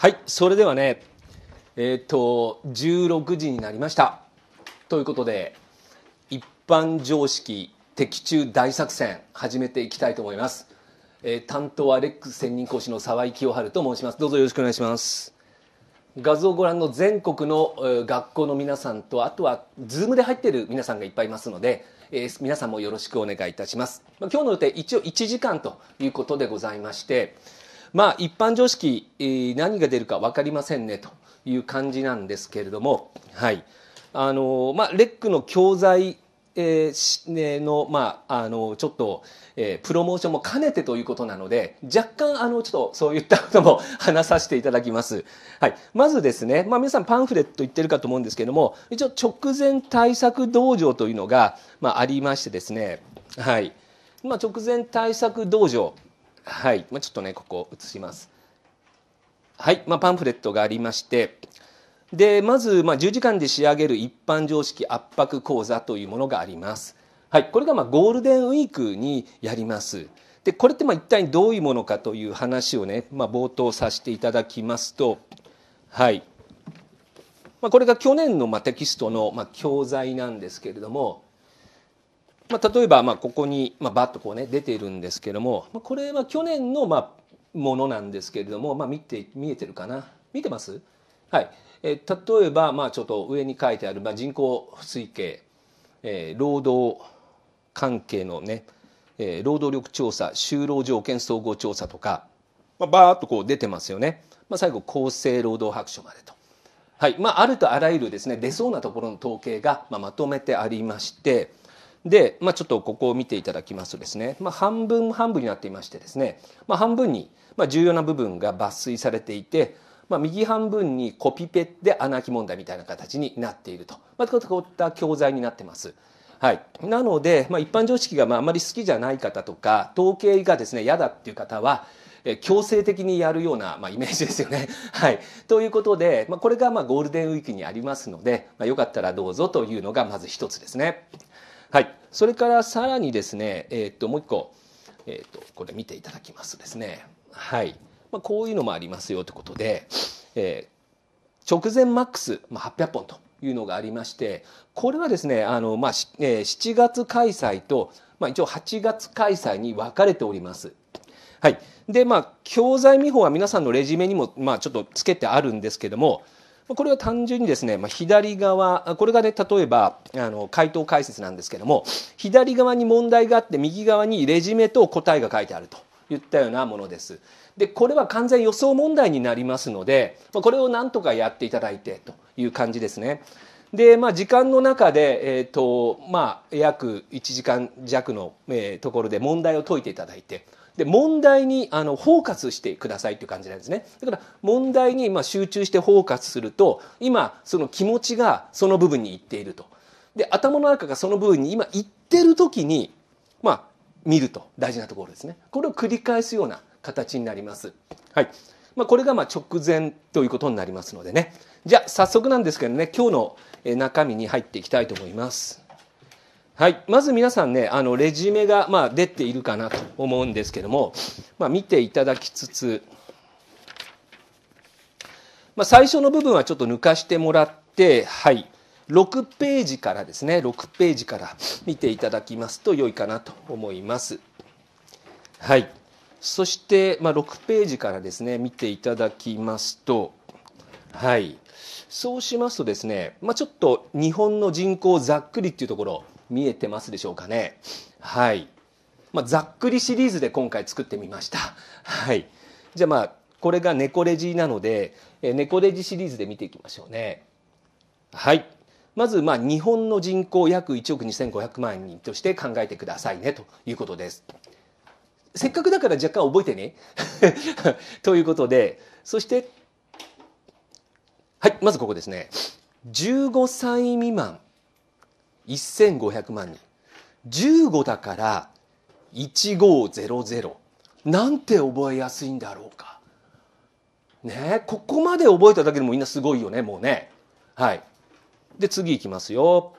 はい、それではね、えっ、と、16時になりました。ということで、一般常識的中大作戦、始めていきたいと思います。えー、担当はレックス専任講師の沢井清春と申します。どうぞよろしくお願いします。画像をご覧の全国の学校の皆さんと、あとは、ズームで入ってる皆さんがいっぱいいますので、えー、皆さんもよろしくお願いいたします。まあ、今日の予定、一応1時間ということでございまして、まあ一般常識、何が出るか分かりませんねという感じなんですけれども、はいあのまあ、レックの教材えー、の、まあ、あの、ちょっと、えー、プロモーションも兼ねてということなので、若干、あの、ちょっとそういったことも 話させていただきます。はい。まずですね、まあ皆さんパンフレット言ってるかと思うんですけども、一応直前対策道場というのが、まあありましてですね、はい。まあ直前対策道場、はい、まあ、ちょっとねここ移します。はい、まあ、パンフレットがありましてでまず、まあ、10時間で仕上げる一般常識圧迫講座というものがあります。はい、これがまゴールデンウィークにやります。でこれってま一体どういうものかという話をね、まあ、冒頭させていただきますと、はいまあ、これが去年のまテキストのま教材なんですけれども、まあ、例えばまあここにまあバッとこうね出ているんですけども、まあ、これは去年のまあものなんですけれども、まあ、見て見えてるかな見てますはい、えー、例えばまあちょっと上に書いてあるまあ人口推計、えー、労働関係のね、えー、労働力調査就労条件総合調査とか、まあ、バーッとこう出てますよね、まあ、最後厚生労働白書までと。はいまあ、あるとあらゆるですね出そうなところの統計が、まあ、まとめてありまして、で、まあ、ちょっとここを見ていただきますとですね、まあ、半分半分になっていましてですね、まあ、半分に重要な部分が抜粋されていて、まあ、右半分にコピペで穴き問題みたいな形になっていると、まあ、こういった教材になってます。はい、なので、まあ、一般常識がまああまり好きじゃない方とか統計がですね嫌だっていう方はえ強制的にやるような、まあ、イメージですよね。はい、ということで、まあ、これがまあゴールデンウィークにありますので、まあ、よかったらどうぞというのがまず一つですね。はい、それからさらにですね、えー、っともう一個、えー、っとこれ見ていただきますですね、はいまあ、こういうのもありますよということで、えー、直前マックス、まあ、800本というのがありましてこれはですねあの、まあえー、7月開催と、まあ、一応8月開催に分かれております。はい、でまあ教材見本は皆さんのレジュメにも、まあ、ちょっとつけてあるんですけどもこれは単純にですね、まあ、左側これがね例えばあの回答解説なんですけども左側に問題があって右側にレジュメと答えが書いてあるといったようなものです。でこれは完全予想問題になりますので、まこれをなんとかやっていただいてという感じですね。で、まあ、時間の中で、えーとまあ、約1時間弱の、えー、ところで問題を解いていただいてで問題にあのフォーカスしてくださいっていう感じなんですねだから問題にま集中してフォーカスすると今その気持ちがその部分にいっているとで頭の中がその部分に今いってる時にまあ見ると大事なところですねこれを繰り返すような形になりますはいまあ、これがま直前ということになりますのでねじゃあ早速なんですけどね今日の中身に入っていきたいと思いますはい、まず皆さんねあのレジュメが、まあ、出ているかなと思うんですけども、まあ、見ていただきつつ、まあ、最初の部分はちょっと抜かしてもらって、はい、6ページからですね6ページから見ていただきますと良いかなと思います。はい、そして、まあ、6ページからですね見ていただきますと、はい、そうしますとですね、まあ、ちょっと日本の人口ざっくりっていうところ見えてますでしょうかね。はい。まあ、ざっくりシリーズで今回作ってみました。はい。じゃあまあ、これが猫レジなので、え猫レジシリーズで見ていきましょうね。はい。まず、まあ、日本の人口約1億2500万人として考えてくださいねということです。せっかくだから若干覚えてね。ということで、そして、はい、まずここですね。15歳未満1500万人。15だから1500。なんて覚えやすいんだろうか。ねここまで覚えただけでもみんなすごいよね、もうね。はい。で、次いきますよ。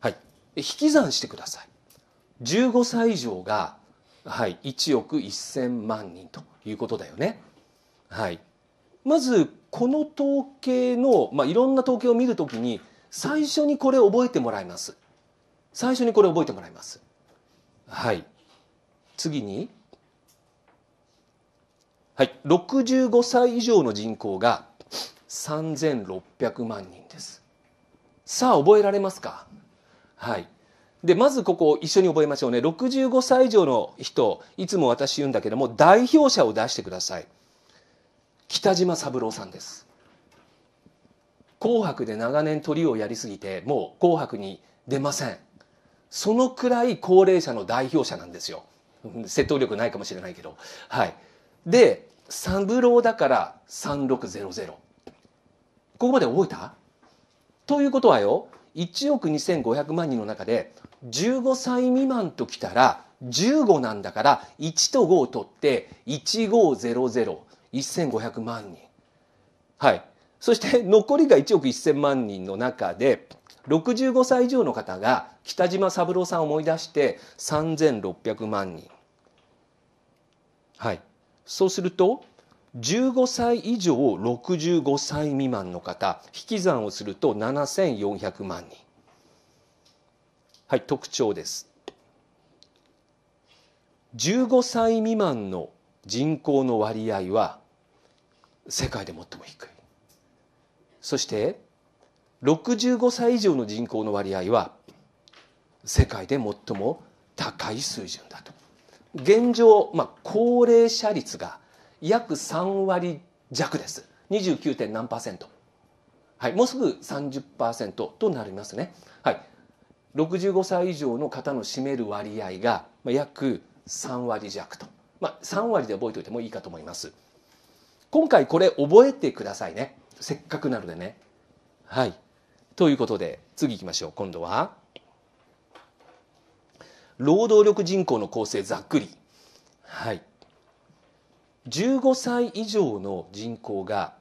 はい。引き算してください。15歳以上が、はい、1億1000万人ということだよね。はい。まずこの統計の、まあ、いろんな統計を見るときに最初にこれ覚えてもらいます。最初にこれ覚えてもらいます。はい。次に。はい。65歳以上の人口が3600万人です。さあ覚えられますかはい。で、まずここ一緒に覚えましょうね。65歳以上の人、いつも私言うんだけども、代表者を出してください。北島三郎さんです紅白で長年トリをやりすぎてもう紅白に出ませんそのくらい高齢者の代表者なんですよ説得力ないかもしれないけどはいで三郎だから3600ここまで覚えたということはよ1億2500万人の中で15歳未満ときたら15なんだから1と5を取って1500 1500万人はいそして残りが1億1000万人の中で65歳以上の方が北島三郎さんを思い出して3600万人はいそうすると15歳以上65歳未満の方引き算をすると7400万人はい特徴です15歳未満の人口の割合は世界で最も低いそして65歳以上の人口の割合は世界で最も高い水準だと現状、まあ、高齢者率が約3割弱です29点何パーセント、はい、もうすぐ30%となりますね、はい、65歳以上の方の占める割合が約3割弱と、まあ、3割で覚えておいてもいいかと思います。今回これ覚えてくださいね。せっかくなのでね。はい。ということで、次行きましょう。今度は、労働力人口の構成ざっくり。はい。15歳以上の人口が、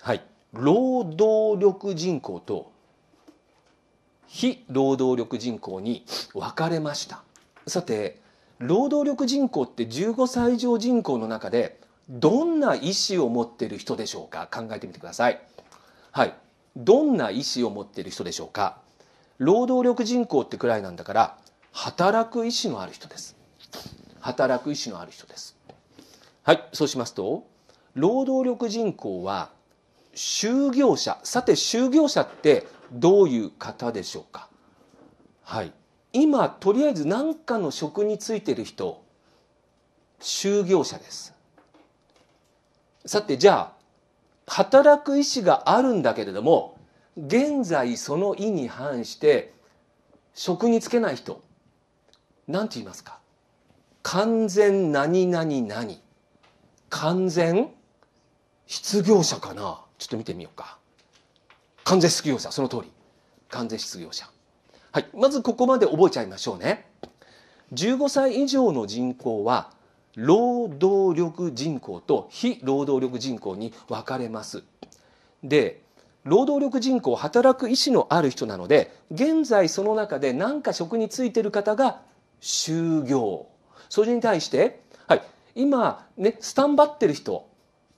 はい、労働力人口と非労働力人口に分かれました。さて、労働力人口って15歳以上人口の中でどんな意思を持っている人でしょうか考えてみてください。はい。どんな意思を持っている人でしょうか労働力人口ってくらいなんだから、働く意思のある人です。働く意思のある人です。はい。そうしますと、労働力人口は、就業者。さて、就業者ってどういう方でしょうかはい。今、とりあえず何かの職に就いている人、就業者です。さてじゃあ働く意思があるんだけれども現在その意に反して職に就けない人何て言いますか完全何々何完全失業者かなちょっと見てみようか完全失業者その通り完全失業者はいまずここまで覚えちゃいましょうね15歳以上の人口は労働力人口と非労働力人口に分かれます。で労働力人口働く意思のある人なので現在その中で何か職に就いてる方が就業それに対して、はい、今ねスタンバってる人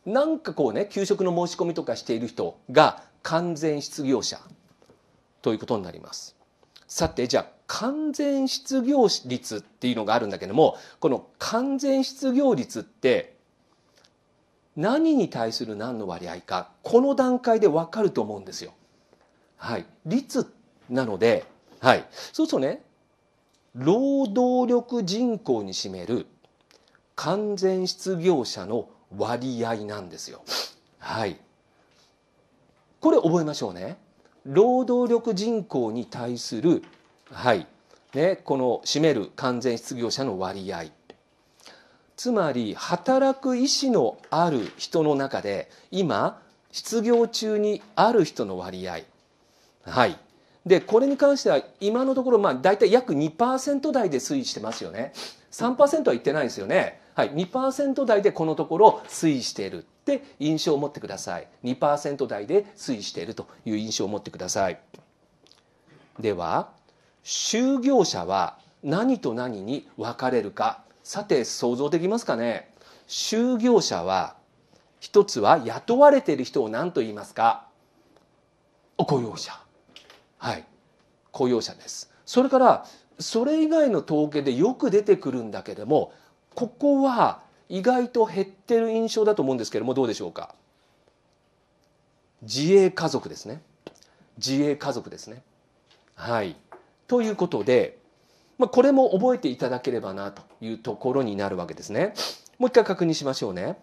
なんかこうね給食の申し込みとかしている人が完全失業者ということになります。さてじゃあ完全失業率っていうのがあるんだけどもこの完全失業率って何に対する何の割合かこの段階で分かると思うんですよ。はい、率なので、はい、そうするとね労働力人口に占める完全失業者の割合なんですよ。はい、これ覚えましょうね。労働力人口に対する、はいね、この占める完全失業者の割合つまり働く意思のある人の中で今失業中にある人の割合はいでこれに関しては今のところまあ大体約2%台で推移してますよね3%はいってないですよね、はい、2%台でこのところ推移しているって印象を持ってください2%台で推移しているという印象を持ってくださいでは就業者は何と何に分かれるかさて想像できますかね就業者は一つは雇われている人を何と言いますか雇用者はい雇用者ですそれからそれ以外の統計でよく出てくるんだけどもここは意外と減ってる印象だと思うんですけどもどうでしょうか自営家族ですね自営家族ですねはいということで、まあ、これも覚えていただければなというところになるわけですねもう一回確認しましょうね